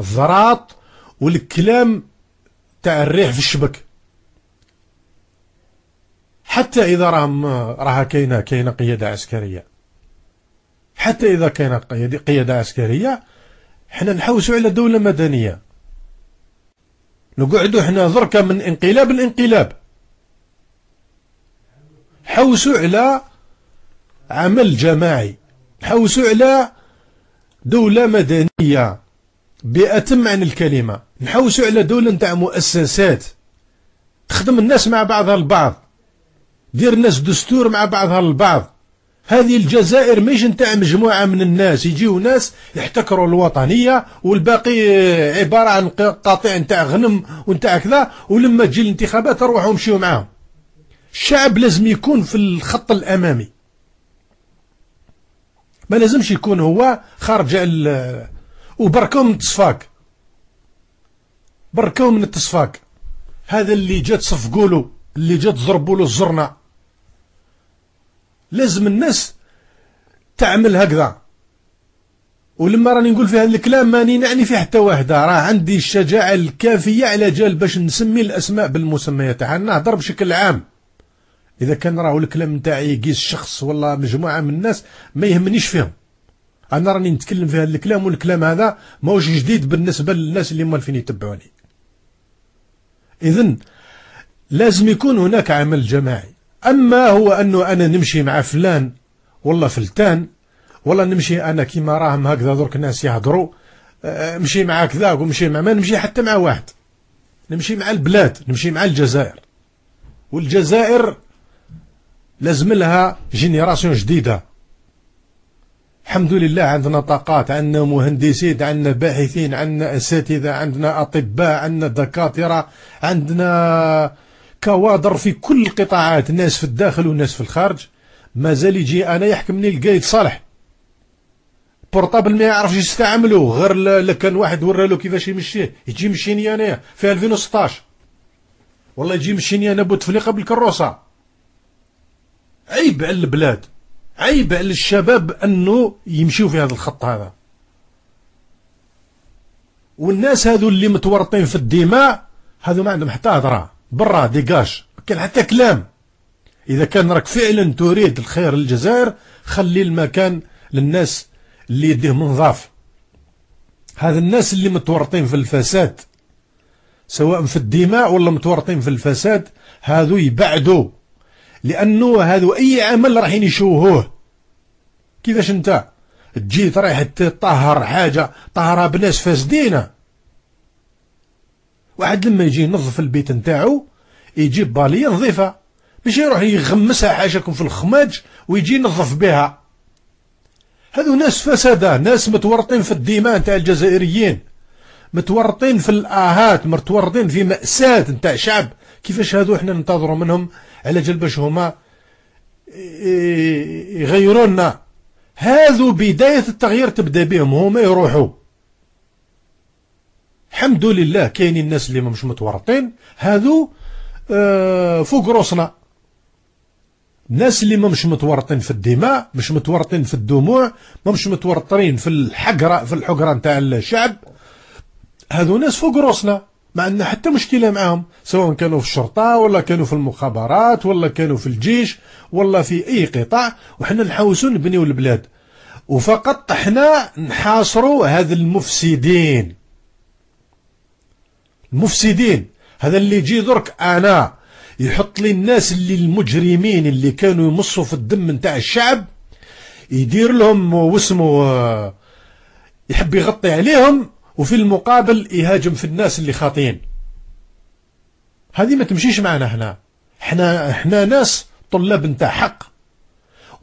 الضراط والكلام تاع الريح في الشبك حتى اذا راهم راها كاينه كاينه قياده عسكريه حتى اذا كاينه قياده عسكريه حنا نحوسوا على دوله مدنيه نقعدوا حنا ذركا من انقلاب لانقلاب حوسوا على عمل جماعي حوسوا على دولة مدنية بأتم معنى الكلمة نحوسوا على دولة نتاع مؤسسات تخدم الناس مع بعضها البعض دير الناس دستور مع بعضها البعض هذه الجزائر مش نتاع مجموعة من الناس يجيو ناس يحتكروا الوطنية والباقي عبارة عن قطيع نتاع غنم ونتاع كذا ولما تجي الانتخابات روحوا مشيو معاهم الشعب لازم يكون في الخط الأمامي ما لازمش يكون هو خارج وبركو من التصفاك بركو من التصفاك هذا اللي جا صفقوا له اللي جا ضربوا له الزرنه لازم الناس تعمل هكذا ولما راني نقول في هذا الكلام ماني نعني في حتى واحدة راه عندي الشجاعة الكافية على جال باش نسمي الأسماء بالمسميات تاعها نهضر بشكل عام اذا كان راهو الكلام نتاعي يقيس شخص ولا مجموعه من الناس ما يهمنيش فيهم انا راني نتكلم في هذا الكلام والكلام هذا ماهوش جديد بالنسبه للناس اللي مالفين يتبعوني اذا لازم يكون هناك عمل جماعي اما هو انه انا نمشي مع فلان والله فلتان والله نمشي انا كيما راهم هكذا درك الناس يهضروا نمشي آه، آه، مع كذا ومشي مع ما نمشي حتى مع واحد نمشي مع البلاد نمشي مع الجزائر والجزائر لازم لها جينيراسيون جديدة الحمد لله عندنا طاقات عندنا مهندسين عندنا باحثين عندنا أساتذة عندنا أطباء عندنا دكاترة عندنا كوادر في كل القطاعات ناس في الداخل وناس في الخارج مازال يجي أنا يحكمني القايد صالح بورطابل ما يعرفش يستعملو غير لكان واحد ورالو كيفاش يمشيه يجي مشيني أنا في 2016 والله يجي مشيني أنا بوتفليقة بالكروسة عيب على البلاد عيب على الشباب أنه يمشيو في هذا الخط هذا والناس هذو اللي متورطين في الدماء هذو ما عندهم حتى هضره برا ديكاش كان حتى كلام إذا كان راك فعلا تريد الخير للجزائر خلي المكان للناس اللي يديهم نظاف هذا الناس اللي متورطين في الفساد سواء في الدماء ولا متورطين في الفساد هذو يبعدوا لانه هذا اي عمل رايحين يشوهوه كيفاش انت تجي رايح تطهر حاجه طهرها بناس فاسدين واحد لما يجي ينظف البيت نتاعو يجيب باليه نظيفه باش يروح يغمسها حاجكم في الخماج ويجي ينظف بها هذو ناس فسادة ناس متورطين في الدماء نتاع الجزائريين متورطين في الآهات متورطين في مأساة نتاع شعب كيفاش هادو احنا ننتظروا منهم على جال باش هما يغيروا لنا هذو بداية التغيير تبدا بهم هما يروحوا الحمد لله كاينين الناس اللي مش متورطين هذو آه، فوق روسنا الناس اللي ما مش متورطين في الدماء مش متورطين في الدموع ما مش متورطين في الحقرة في الحقرة نتاع الشعب هذو ناس فوق روسنا ما عندنا حتى مشكله معاهم سواء كانوا في الشرطه ولا كانوا في المخابرات ولا كانوا في الجيش ولا في اي قطاع وحنا نحاوسوا نبنيو البلاد وفقط حنا نحاصروا هذا المفسدين المفسدين هذا اللي يجي درك انا يحط لي الناس اللي المجرمين اللي كانوا يمصوا في الدم نتاع الشعب يدير لهم واسمه آه، يحب يغطي عليهم وفي المقابل يهاجم في الناس اللي خاطئين هذه ما تمشيش معنا هنا احنا احنا ناس طلاب نتاع حق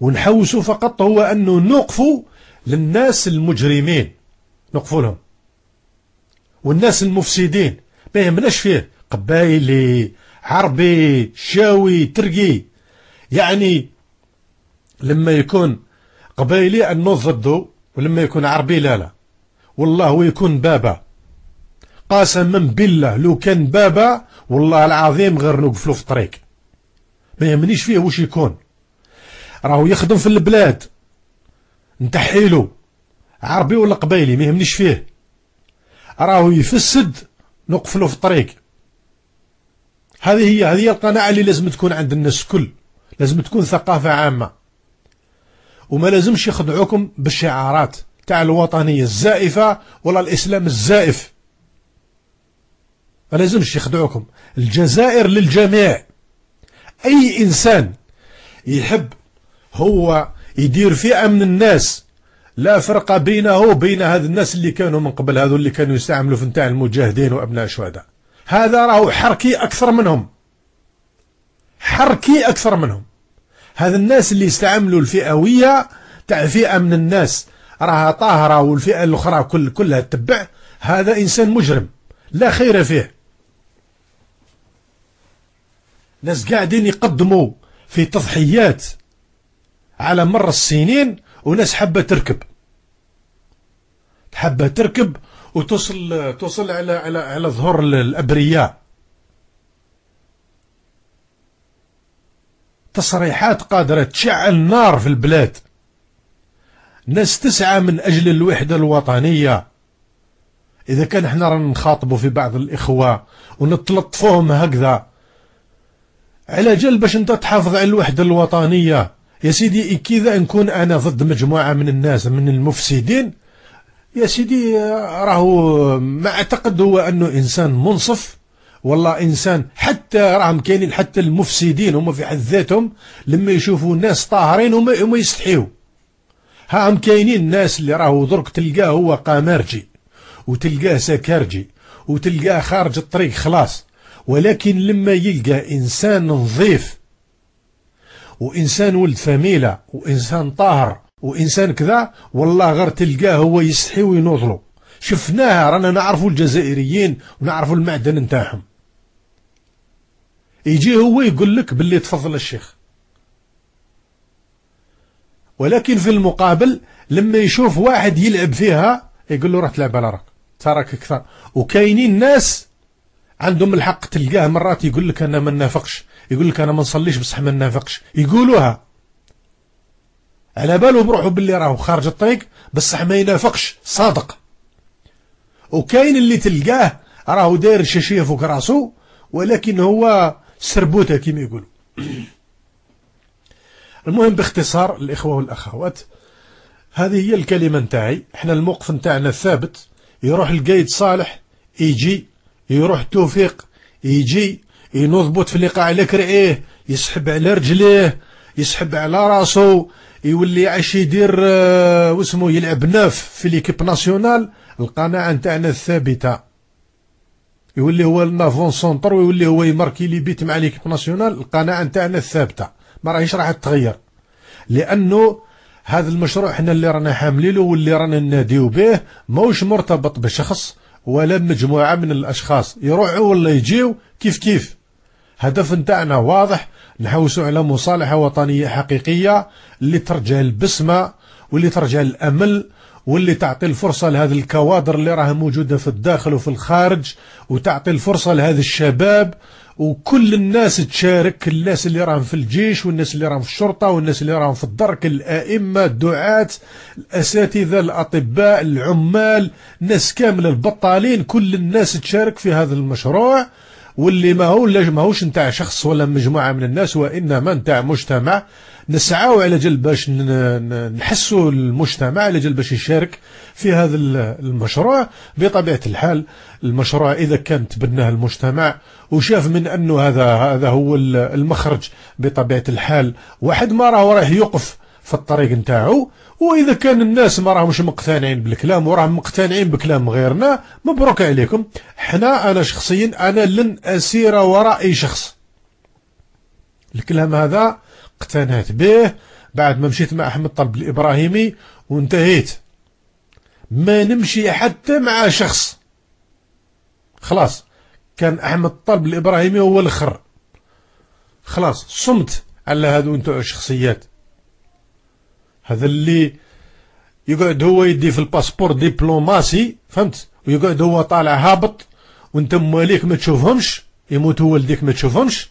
ونحوسوا فقط هو انه نوقفوا للناس المجرمين نوقفوا لهم والناس المفسدين ما يهمناش فيه قبايلي عربي شاوي ترقي يعني لما يكون قبايلي انه ضده ولما يكون عربي لا لا والله يكون بابا قاسما بالله لو كان بابا والله العظيم غير نوقفلو في الطريق ما يهمنيش فيه واش يكون راهو يخدم في البلاد نتحيلو عربي ولا قبيلي ما يهمنيش فيه راهو يفسد نوقفلو في الطريق هذه هي هذه هي القناعة اللي لازم تكون عند الناس الكل لازم تكون ثقافة عامة وما لازمش يخدعوكم بالشعارات تاع الوطنية الزائفة ولا الإسلام الزائف ما لازمش يخدعوكم الجزائر للجميع أي إنسان يحب هو يدير فئة من الناس لا فرق بينه وبين هذ الناس اللي كانوا من قبل هذو اللي كانوا يستعملوا في نتاع المجاهدين وأبناء الشهداء هذا راهو حركي أكثر منهم حركي أكثر منهم هذ الناس اللي يستعملوا الفئوية تاع فئة من الناس راها طاهرة والفئة الأخرى كل كلها تتبع هذا إنسان مجرم لا خير فيه ناس قاعدين يقدموا في تضحيات على مر السنين وناس حابة تركب حابة تركب وتوصل توصل على على على ظهور الأبرياء تصريحات قادرة تشعل نار في البلاد ناس تسعى من أجل الوحدة الوطنية إذا كان احنا رانا نخاطبوا في بعض الإخوة ونتلطفوهم هكذا على جال باش انت تحافظ على الوحدة الوطنية يا سيدي كذا نكون أنا ضد مجموعة من الناس من المفسدين يا سيدي راهو ما أعتقد هو أنه إنسان منصف والله انسان حتى راهم كاينين حتى المفسدين هما في حد ذاتهم لما يشوفوا ناس طاهرين هما يستحيوا هاهم كاينين الناس اللي راهو درك تلقاه هو قامرجي وتلقاه سكرجي وتلقاه خارج الطريق خلاص ولكن لما يلقى إنسان نظيف وإنسان ولد فميلة وإنسان طاهر وإنسان كذا والله غير تلقاه هو يستحي وينوضلو شفناها رانا نعرفوا الجزائريين ونعرفوا المعدن نتاعهم يجي هو يقول لك باللي تفضل الشيخ ولكن في المقابل لما يشوف واحد يلعب فيها يقول له راه تلعب على راك تراك اكثر وكاينين ناس عندهم الحق تلقاه مرات يقول لك انا ما نافقش يقول لك انا ما نصليش بصح ما نافقش يقولوها على باله بروحو باللي راهو خارج الطريق بصح ما ينافقش صادق وكاين اللي تلقاه راهو داير شاشيه فوق راسو ولكن هو سربوته كيما يقولوا المهم باختصار الإخوة والأخوات هذه هي الكلمة نتاعي احنا الموقف نتاعنا ثابت يروح القايد صالح يجي يروح توفيق يجي بوت في اللقاء على كرعيه يسحب على رجليه يسحب على راسه يولي عاش يدير اه واسمه يلعب ناف في ليكيب ناسيونال القناعة نتاعنا الثابتة يولي هو النافون سونتر ويولي هو يماركي لي بيت مع ليكيب ناسيونال القناعة نتاعنا الثابتة ما راهيش راح تتغير لانه هذا المشروع حنا اللي رانا حاملينه واللي رانا نناديو به ماهوش مرتبط بشخص ولا مجموعه من الاشخاص يروحوا ولا يجيو كيف كيف هدف نتاعنا واضح نحوسوا على مصالحه وطنيه حقيقيه اللي ترجع البسمه واللي ترجع الامل واللي تعطي الفرصه لهذا الكوادر اللي راها موجوده في الداخل وفي الخارج وتعطي الفرصه لهذا الشباب وكل الناس تشارك الناس اللي راهم في الجيش والناس اللي راهم في الشرطه والناس اللي راهم في الدرك الائمه الدعاة الاساتذه الاطباء العمال الناس كامله البطالين كل الناس تشارك في هذا المشروع واللي ما هو ماهوش نتاع شخص ولا مجموعه من الناس وانما نتاع مجتمع نسعاو على جل باش نحسوا المجتمع على جل باش يشارك في هذا المشروع بطبيعه الحال المشروع اذا كان تبناه المجتمع وشاف من انه هذا هذا هو المخرج بطبيعه الحال واحد ما راه رايح يوقف في الطريق نتاعو واذا كان الناس ما راهمش مقتنعين بالكلام وراهم مقتنعين بكلام غيرنا مبروك عليكم حنا انا شخصيا انا لن اسير وراء اي شخص الكلام هذا اقتنعت به بعد ما مشيت مع أحمد طلب الإبراهيمي وانتهيت ما نمشي حتى مع شخص خلاص كان أحمد طلب الإبراهيمي هو الاخر خلاص صمت على هذو انتو الشخصيات هذا اللي يقعد هو يدي في الباسبور دبلوماسي فهمت ويقعد هو طالع هابط وانت مواليك ما تشوفهمش يموت هو لديك ما تشوفهمش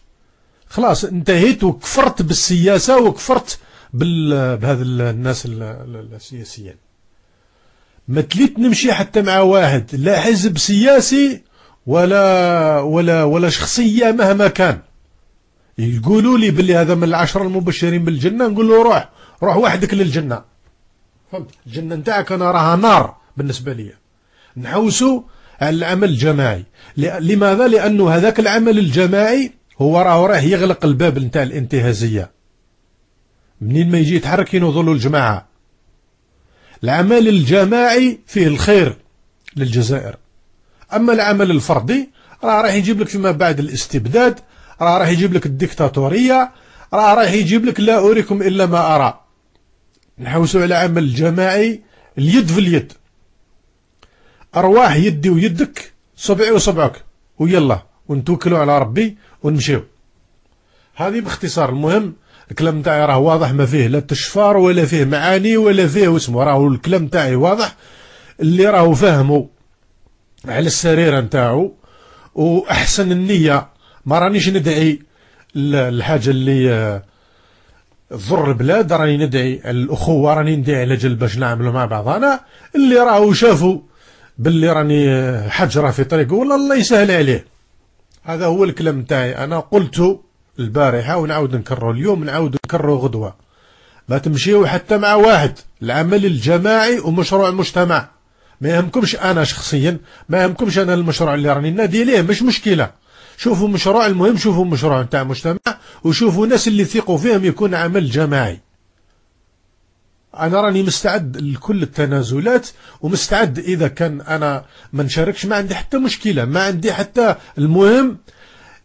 خلاص انتهيت وكفرت بالسياسة وكفرت بهذا الناس السياسيين ما تليت نمشي حتى مع واحد لا حزب سياسي ولا ولا ولا شخصية مهما كان يقولوا لي باللي هذا من العشرة المبشرين بالجنة نقول له روح روح وحدك للجنة فهمت الجنة نتاعك انا راها نار بالنسبة لي نحوسوا على العمل الجماعي لماذا لأنه هذاك العمل الجماعي هو راه راه يغلق الباب نتاع الانتهازيه منين ما يجي يتحرك ينوضلوا الجماعه العمل الجماعي فيه الخير للجزائر اما العمل الفردي راه راح يجيب لك فيما بعد الاستبداد راه راح يجيب لك الديكتاتوريه راه راح يجيب لك لا اريكم الا ما ارى نحوسوا على عمل جماعي اليد في اليد ارواح يدي ويدك صبعي وصبعك ويلا ونتوكلوا على ربي ونمشيو هذه باختصار المهم الكلام تاعي راه واضح ما فيه لا تشفار ولا فيه معاني ولا فيه واسمه راهو الكلام تاعي واضح اللي راهو فهمو على السريره نتاعو واحسن النيه ما رانيش ندعي الحاجه اللي آه، تضر البلاد راني ندعي الاخوه راني ندعي على جل باش نعملوا مع بعضنا اللي راهو شافوا باللي راني آه، حجره في طريقه والله الله يسهل عليه هذا هو الكلام تاعي انا قلت البارحه ونعاود نكرره اليوم نعاود نكرره غدوه ما تمشيو حتى مع واحد العمل الجماعي ومشروع المجتمع ما يهمكمش انا شخصيا ما يهمكمش انا المشروع اللي راني نادي ليه مش مشكله شوفوا مشروع المهم شوفوا مشروع تاع مجتمع وشوفوا ناس اللي ثقوا فيهم يكون عمل جماعي أنا راني مستعد لكل التنازلات ومستعد إذا كان أنا ما نشاركش ما عندي حتى مشكلة ما عندي حتى المهم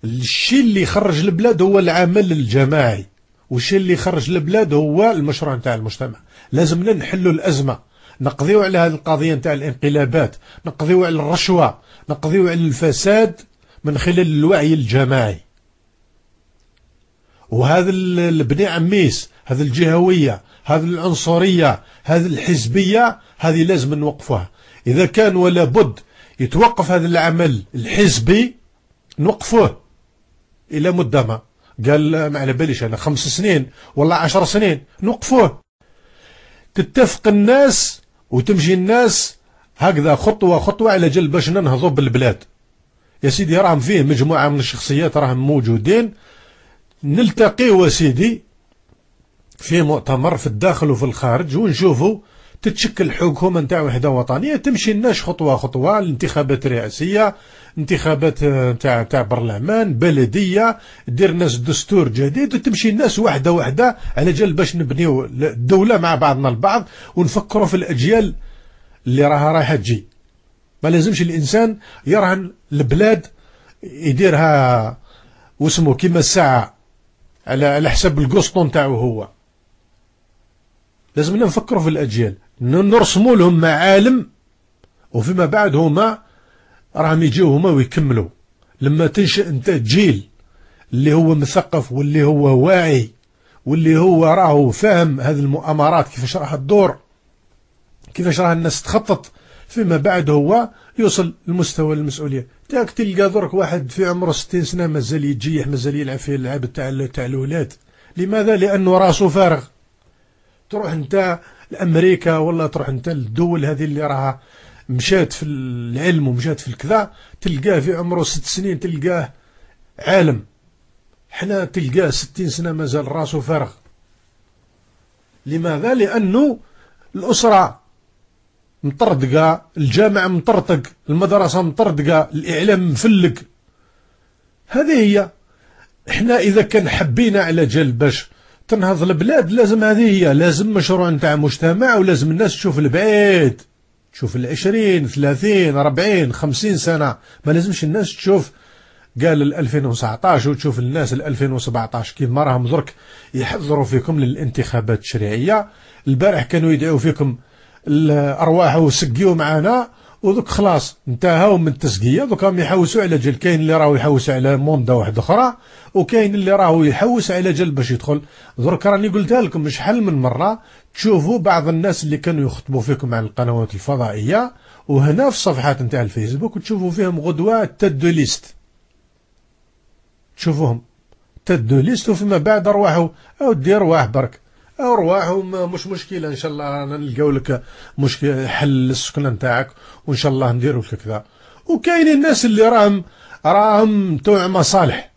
الشيء اللي يخرج البلاد هو العمل الجماعي والشيء اللي يخرج البلاد هو المشروع نتاع المجتمع لازمنا نحلوا الأزمة نقضيو على هذه القضية نتاع الانقلابات نقضيو على الرشوة نقضيو على الفساد من خلال الوعي الجماعي وهذا البني عميس هذا الجهوية هذه العنصرية هذه الحزبية هذه لازم نوقفها إذا كان ولا بد يتوقف هذا العمل الحزبي نوقفوه إلى مدة ما قال ما على باليش أنا خمس سنين ولا عشر سنين نوقفوه تتفق الناس وتمشي الناس هكذا خطوة خطوة على جل باش ننهضوا بالبلاد يا سيدي راهم فيه مجموعة من الشخصيات راهم موجودين نلتقي وسيدي سيدي في مؤتمر في الداخل وفي الخارج ونشوفوا تتشكل حكومة نتاع وحدة وطنية تمشي الناس خطوة خطوة الانتخابات الرئاسية انتخابات نتاع آه، نتاع برلمان بلدية دير الناس دستور جديد وتمشي الناس وحدة وحدة على جال باش نبنيو الدولة مع بعضنا البعض ونفكروا في الأجيال اللي راها رايحة تجي ما لازمش الإنسان يرهن البلاد يديرها واسمه كيما الساعة على حسب حساب القسطو نتاعو هو لازم نفكروا في الأجيال نرسموا لهم معالم وفيما بعد هما راهم يجيو هما ويكملوا لما تنشأ انت جيل اللي هو مثقف واللي هو واعي واللي هو راهو فاهم هذه المؤامرات كيفاش راح تدور كيفاش راه الناس تخطط فيما بعد هو يوصل لمستوى المسؤوليه تاك تلقى درك واحد في عمره 60 سنه مازال يتجيح مازال يلعب في اللعب تاع تاع الاولاد لماذا لانه راسه فارغ تروح انت لامريكا ولا تروح انت للدول هذه اللي راها مشات في العلم ومشات في الكذا تلقاه في عمره ست سنين تلقاه عالم حنا تلقاه ستين سنة مازال راسه فارغ لماذا؟ لأنه الأسرة مطردقة الجامعة مطرطق المدرسة مطردقة الإعلام مفلق هذه هي احنا إذا كان حبينا على جال باش تنهض البلاد لازم هذه هي لازم مشروع نتاع مجتمع ولازم الناس تشوف البعيد تشوف العشرين ثلاثين ربعين خمسين سنة ما لازمش الناس تشوف قال ال 2019 وتشوف الناس ال 2017 كيما راهم درك يحضروا فيكم للانتخابات التشريعية البارح كانوا يدعوا فيكم الأرواح وسقيوا معنا ودوك خلاص انتهوا من التسقيه دوك راهم يحوسوا على جل كاين اللي راهو يحوس على موندا واحد اخرى وكاين اللي راهو يحوس على جل باش يدخل درك راني قلتها لكم شحال من مره تشوفوا بعض الناس اللي كانوا يخطبوا فيكم على القنوات الفضائيه وهنا في الصفحات نتاع الفيسبوك تشوفوا فيهم غدوه تدو ليست تشوفوهم تدو ليست وفيما بعد ارواحوا او دير واه برك ارواحهم مش مشكله ان شاء الله رانا نلقاو لك مشكل حل للسكنه نتاعك وان شاء الله نديروا لك كذا وكاين الناس اللي راهم راهم توع مصالح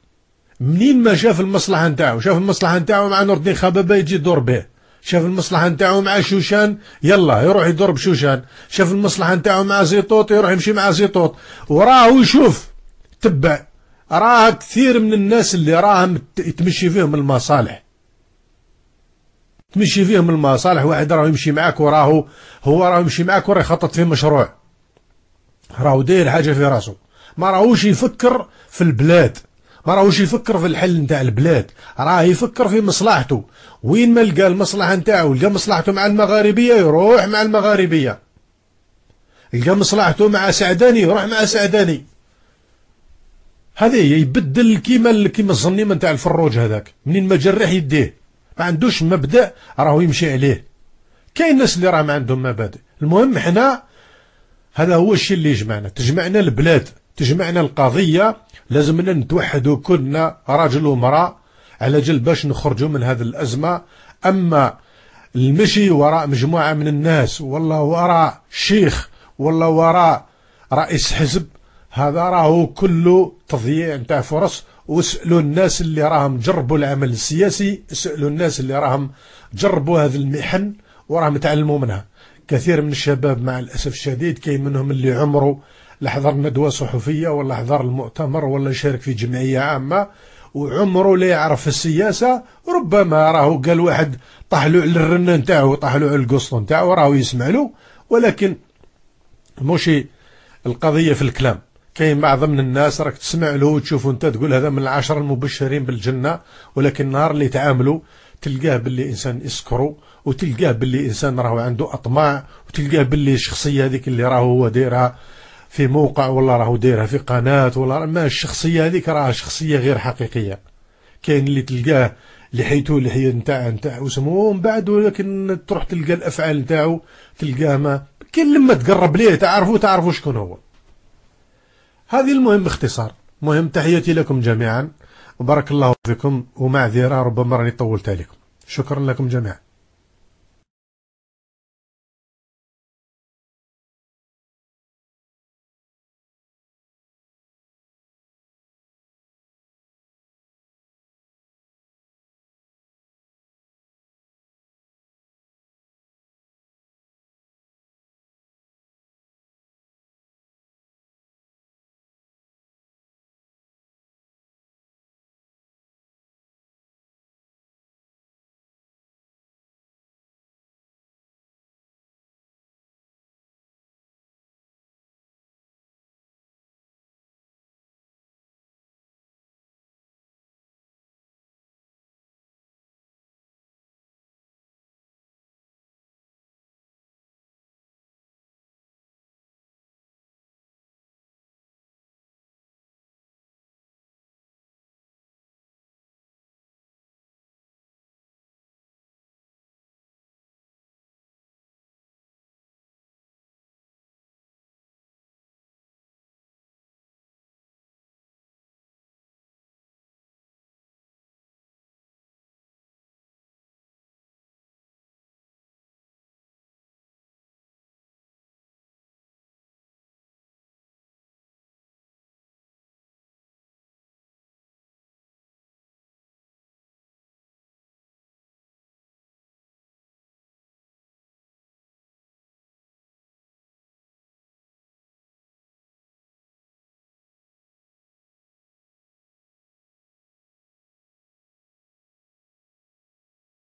منين ما شاف المصلحه نتاعو شاف المصلحه نتاعو مع نور الدين خبابه يجي يدور به شاف المصلحه نتاعو مع شوشان يلا يروح يدور بشوشان شاف المصلحه نتاعو مع زيطوط يروح يمشي مع زيطوط وراهو يشوف تبع راه كثير من الناس اللي راهم يتمشي فيهم المصالح تمشي فيهم المصالح واحد راه يمشي معاك وراهو هو راه يمشي معاك وراه يخطط في مشروع راهو داير حاجه في راسو ما راهوش يفكر في البلاد ما راهوش يفكر في الحل نتاع البلاد راه يفكر في مصلحته وين ما لقى المصلحه نتاعو لقى مصلحته مع المغاربيه يروح مع المغاربيه لقى مصلحته مع سعداني يروح مع سعداني هذه يبدل كيما كيما الظنيمه نتاع الفروج هذاك منين ما جرح يديه ما عندوش مبدا راهو يمشي عليه كاين ناس اللي راه ما عندهم مبادئ المهم حنا هذا هو الشيء اللي يجمعنا تجمعنا البلاد تجمعنا القضية لازمنا نتوحدوا كلنا رجل ومرأة على جل باش نخرجوا من هذه الأزمة أما المشي وراء مجموعة من الناس والله وراء شيخ والله وراء رئيس حزب هذا راهو كله تضييع نتاع فرص وسالوا الناس اللي راهم جربوا العمل السياسي سالوا الناس اللي راهم جربوا هذا المحن وراهم تعلموا منها كثير من الشباب مع الاسف الشديد كاين منهم اللي عمره لا حضر ندوه صحفيه ولا حضر المؤتمر ولا شارك في جمعيه عامه وعمره لا يعرف السياسه ربما راهو قال واحد طحلوا على الرنه نتاعو طحلوا على القسطو نتاعو راهو يسمع له ولكن مشي القضيه في الكلام كاين بعض من الناس راك تسمع له وتشوف انت تقول هذا من العشر المبشرين بالجنه ولكن النهار اللي تعاملوا تلقاه باللي انسان يسكرو وتلقاه باللي انسان راهو عنده اطماع وتلقاه باللي الشخصيه هذيك اللي راهو هو دايرها في موقع ولا راهو دايرها في قناه ولا ما الشخصيه هذيك راها شخصيه غير حقيقيه كاين اللي تلقاه لحيتو لحية نتاع نتاع وسمو ومن بعد ولكن تروح تلقى الافعال نتاعو تلقاه ما كان لما تقرب ليه تعرفو تعرفو شكون هو هذه المهم باختصار مهم تحياتي لكم جميعا وبارك الله فيكم ومعذره ربما راني طولت عليكم شكرا لكم جميعا